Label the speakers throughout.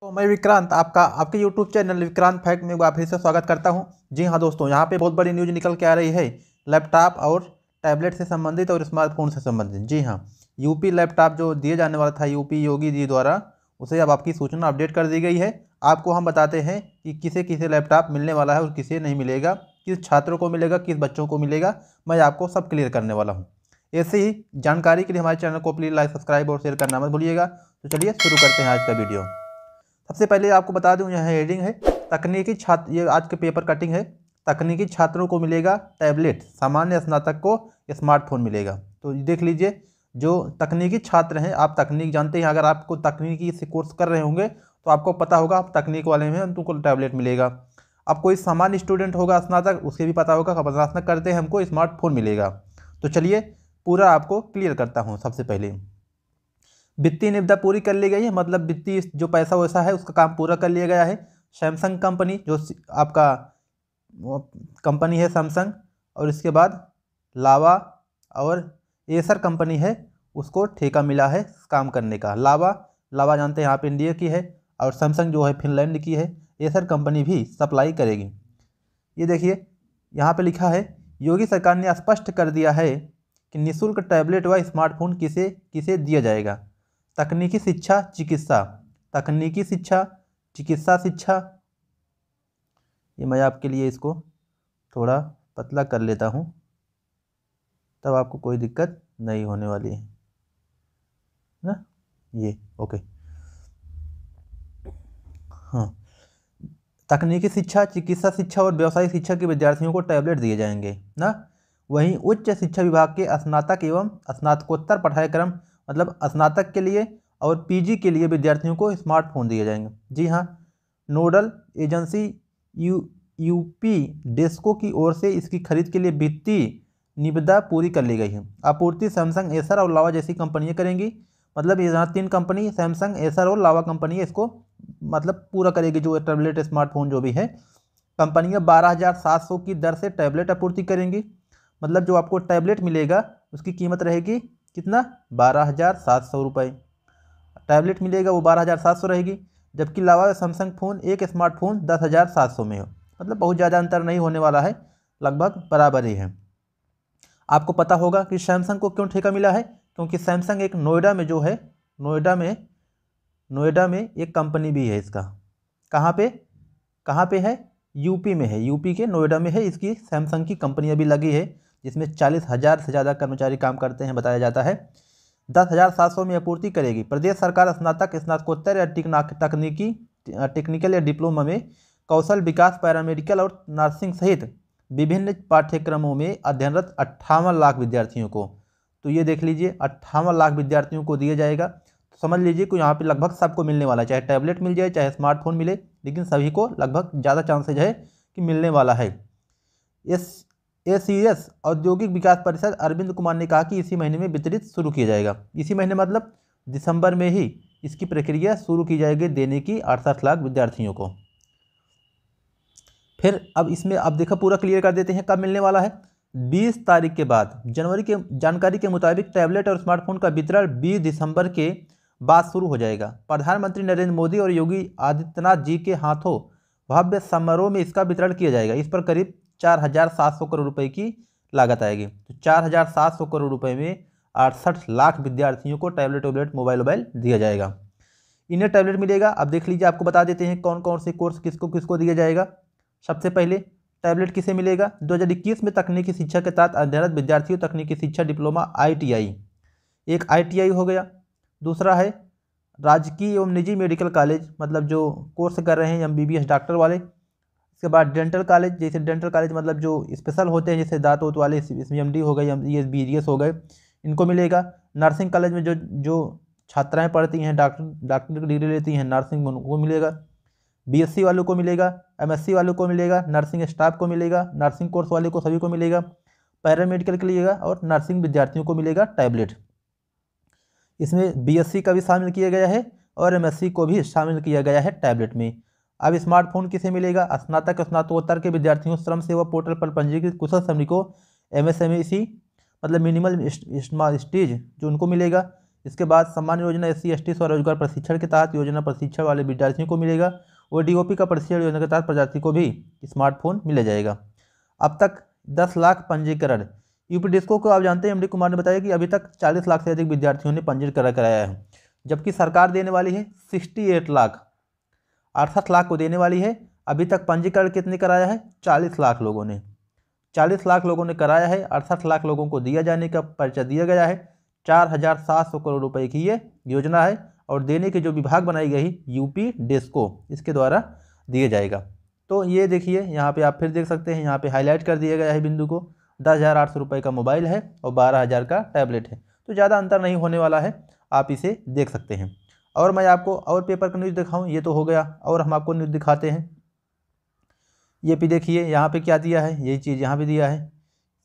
Speaker 1: तो मैं विक्रांत आपका आपके YouTube चैनल विक्रांत फैक्ट में आप फिर से स्वागत करता हूं जी हाँ दोस्तों यहाँ पे बहुत बड़ी न्यूज़ निकल के आ रही है लैपटॉप और टैबलेट से संबंधित और स्मार्टफोन से संबंधित जी हाँ यूपी लैपटॉप जो दिए जाने वाला था यूपी योगी जी द्वारा उसे अब आपकी सूचना अपडेट कर दी गई है आपको हम बताते हैं कि किसे किसे लैपटॉप मिलने वाला है और किसे नहीं मिलेगा किस छात्रों को मिलेगा किस बच्चों को मिलेगा मैं आपको सब क्लियर करने वाला हूँ ऐसे ही जानकारी के लिए हमारे चैनल को प्लीज़ लाइक सब्सक्राइब और शेयर करना मत भूलिएगा तो चलिए शुरू करते हैं आज का वीडियो सबसे पहले आपको बता दूं यहाँ हेडिंग है तकनीकी छात्र ये आज के पेपर कटिंग है तकनीकी छात्रों को मिलेगा टैबलेट सामान्य स्नातक को स्मार्टफोन मिलेगा तो देख लीजिए जो तकनीकी छात्र हैं आप तकनीक जानते हैं अगर आपको तकनीकी से कोर्स कर रहे होंगे तो आपको पता होगा आप तकनीक वाले में उनको टैबलेट मिलेगा अब कोई सामान्य स्टूडेंट होगा स्नातक उसे भी पता होगा अब स्नातक करते हैं हमको स्मार्टफोन मिलेगा तो चलिए पूरा आपको क्लियर करता हूँ सबसे पहले वित्तीय निविदा पूरी कर ली गई है मतलब वित्तीय जो पैसा वैसा है उसका काम पूरा कर लिया गया है सैमसंग कंपनी जो आपका कंपनी है सैमसंग और इसके बाद लावा और एसर कंपनी है उसको ठेका मिला है काम करने का लावा लावा जानते हैं यहाँ इंडिया की है और सैमसंग जो है फिनलैंड की है एसर कंपनी भी सप्लाई करेगी ये देखिए यहाँ पे लिखा है योगी सरकार ने स्पष्ट कर दिया है कि निशुल्क टैबलेट व स्मार्टफोन किसे किसे दिया जाएगा तकनीकी शिक्षा चिकित्सा तकनीकी शिक्षा चिकित्सा शिक्षा ये मैं आपके लिए इसको थोड़ा पतला कर लेता हूँ तब आपको कोई दिक्कत नहीं होने वाली है ना ये ओके हाँ तकनीकी शिक्षा चिकित्सा शिक्षा और व्यावसायिक शिक्षा के विद्यार्थियों को टैबलेट दिए जाएंगे ना वहीं उच्च शिक्षा विभाग के स्नातक एवं स्नातकोत्तर पढ़ाई क्रम मतलब स्नातक के लिए और पीजी के लिए विद्यार्थियों को स्मार्टफोन दिए जाएंगे जी हाँ nodal agency U UP DESCO की ओर से इसकी खरीद के लिए वित्तीय निविदा पूरी कर ली गई है आपूर्ति सैमसंग एसर और लावा जैसी कंपनियां करेंगी मतलब यहाँ तीन कंपनी सैमसंग एसर और लावा कंपनी इसको मतलब पूरा करेगी जो टैबलेट स्मार्टफोन जो भी है कंपनियाँ बारह हज़ार सात सौ की दर से टैबलेट आपूर्ति करेंगी मतलब जो आपको टैबलेट मिलेगा उसकी कीमत रहेगी कितना बारह हज़ार सात सौ रुपये टैबलेट मिलेगा वो बारह हज़ार सात सौ रहेगी जबकि लावा सैमसंग फ़ोन एक स्मार्टफोन दस हज़ार सात सौ में हो मतलब बहुत ज़्यादा अंतर नहीं होने वाला है लगभग बराबर ही है आपको पता होगा कि सैमसंग को क्यों ठेका मिला है क्योंकि सैमसंग एक नोएडा में जो है नोएडा में नोएडा में एक कंपनी भी है इसका कहाँ पे कहाँ पे है यूपी में है यूपी के नोएडा में है इसकी सैमसंग की कंपनी अभी लगी है जिसमें चालीस हज़ार से ज़्यादा कर्मचारी काम करते हैं बताया जाता है दस हज़ार सात सौ में आपूर्ति करेगी प्रदेश सरकार स्नातक स्नातकोत्तर या तकनीकी टेक्निकल या डिप्लोमा में कौशल विकास पैरामेडिकल और नर्सिंग सहित विभिन्न पाठ्यक्रमों में अध्ययनरत अट्ठावन लाख विद्यार्थियों को तो ये देख लीजिए अट्ठावन लाख विद्यार्थियों को दिया जाएगा तो समझ लीजिए कि यहाँ पे लगभग सबको मिलने वाला है चाहे टैबलेट मिल जाए चाहे स्मार्टफोन मिले लेकिन सभी को लगभग ज़्यादा चांसेज है कि मिलने वाला है इस एसीएस औद्योगिक विकास परिषद अरविंद कुमार ने कहा कि इसी महीने में वितरित शुरू किया जाएगा इसी महीने मतलब दिसंबर में ही इसकी प्रक्रिया शुरू की जाएगी देने की अड़सठ लाख विद्यार्थियों को फिर अब इसमें अब देखो पूरा क्लियर कर देते हैं कब मिलने वाला है 20 तारीख के बाद जनवरी के जानकारी के मुताबिक टैबलेट और स्मार्टफोन का वितरण 20 दिसंबर के बाद शुरू हो जाएगा प्रधानमंत्री नरेंद्र मोदी और योगी आदित्यनाथ जी के हाथों भव्य समारोह में इसका वितरण किया जाएगा इस पर करीब चार हजार सात सौ करोड़ रुपए की लागत आएगी तो चार हजार सात सौ करोड़ रुपए में अड़सठ लाख विद्यार्थियों को टैबलेट वैबलेट मोबाइल वोबाइल दिया जाएगा इन्हें टैबलेट मिलेगा अब देख लीजिए आपको बता देते हैं कौन कौन से कोर्स किसको किसको दिया जाएगा सबसे पहले टैबलेट किसे मिलेगा इक्कीस में तकनीकी शिक्षा के तहत अध्ययनरत विद्यार्थियों तकनीकी शिक्षा डिप्लोमा आई एक आई हो गया दूसरा है राजकीय एवं निजी मेडिकल कॉलेज मतलब जो कोर्स कर रहे हैं एम बी डॉक्टर वाले इसके बाद डेंटल कॉलेज जैसे डेंटल कॉलेज मतलब जो स्पेशल होते हैं जैसे दांत वोत वाले इसमें एम हो गए ये बी हो गए इनको मिलेगा नर्सिंग कॉलेज में जो जो छात्राएं पढ़ती हैं डॉक्टर डॉक्टर की डिग्री लेती हैं नर्सिंग में उनको मिलेगा बीएससी वालों को मिलेगा एमएससी वालों को मिलेगा नर्सिंग स्टाफ को मिलेगा नर्सिंग कोर्स वाले को सभी को मिलेगा पैरामेडिकल के लिएगा और नर्सिंग विद्यार्थियों को मिलेगा टैबलेट इसमें बीएससी का भी शामिल किया गया है और एमएससी को भी शामिल किया गया है टैबलेट में अब स्मार्टफोन किसे मिलेगा स्नातक स्नातकोत्तर के विद्यार्थियों श्रम सेवा पोर्टल पर पंजीकृत कुशल श्रमिकों एम एस e मतलब मिनिमल स्टेज जो उनको मिलेगा इसके बाद सम्मान योजना एस सी एस टी स्वरोजगार प्रशिक्षण के तहत योजना प्रशिक्षण वाले विद्यार्थियों को मिलेगा और डी का प्रशिक्षण योजना के तहत प्रजाति को भी स्मार्टफोन मिला जाएगा अब तक दस लाख पंजीकरण यूपी डिस्को को आप जानते हैं एमडी कुमार ने बताया कि अभी तक 40 लाख से अधिक विद्यार्थियों ने पंजीकरण करा कराया है जबकि सरकार देने वाली है 68 लाख अड़सठ लाख को देने वाली है अभी तक पंजीकरण कितने कराया है 40 लाख लोगों ने 40 लाख लोगों ने कराया है अड़सठ लाख लोगों को दिया जाने का पर्चा दिया गया है चार हज़ार सात सौ करोड़ रुपये की ये योजना है और देने के जो विभाग बनाई गई यूपी डिस्को इसके द्वारा दिया जाएगा तो ये देखिए यहाँ पे आप फिर देख सकते हैं यहाँ पे हाईलाइट कर दिया गया है बिंदु को दस हज़ार आठ सौ रुपये का मोबाइल है और बारह हज़ार का टैबलेट है तो ज़्यादा अंतर नहीं होने वाला है आप इसे देख सकते हैं और मैं आपको और पेपर का न्यूज़ दिखाऊँ ये तो हो गया और हम आपको न्यूज़ दिखाते हैं ये भी देखिए यहाँ पर क्या दिया है यही चीज़ यहाँ भी दिया है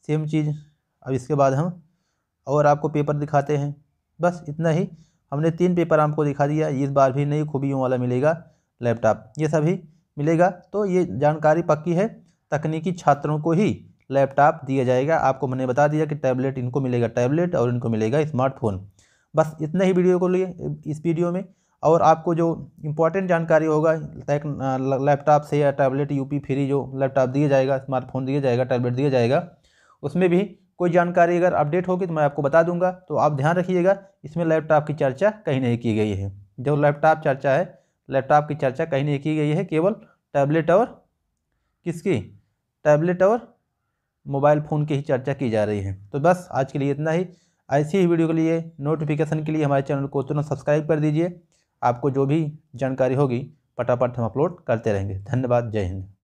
Speaker 1: सेम चीज़ अब इसके बाद हम और आपको पेपर दिखाते हैं बस इतना ही हमने तीन पेपर आपको दिखा दिया इस बार भी नई खूबियों वाला मिलेगा लैपटॉप ये सभी मिलेगा तो ये जानकारी पक्की है तकनीकी छात्रों को ही लैपटॉप दिया जाएगा आपको मैंने बता दिया कि टैबलेट इनको मिलेगा टैबलेट और इनको मिलेगा स्मार्टफोन बस इतने ही वीडियो को लिए इस वीडियो में और आपको जो इम्पोर्टेंट जानकारी होगा लैपटॉप से या टैबलेट यूपी फ्री जो लैपटॉप दिया जाएगा स्मार्टफोन दिया जाएगा टैबलेट दिया जाएगा उसमें भी कोई जानकारी अगर अपडेट होगी तो मैं आपको बता दूंगा तो आप ध्यान रखिएगा इसमें लैपटॉप की चर्चा कहीं नहीं की गई है जो लैपटॉप चर्चा है लैपटॉप की चर्चा कहीं नहीं की गई है केवल टैबलेट और किसकी टैबलेट और मोबाइल फ़ोन की ही चर्चा की जा रही है तो बस आज के लिए इतना ही ऐसी ही वीडियो के लिए नोटिफिकेशन के लिए हमारे चैनल को तुरंत सब्सक्राइब कर दीजिए आपको जो भी जानकारी होगी पटापट हम अपलोड करते रहेंगे धन्यवाद जय हिंद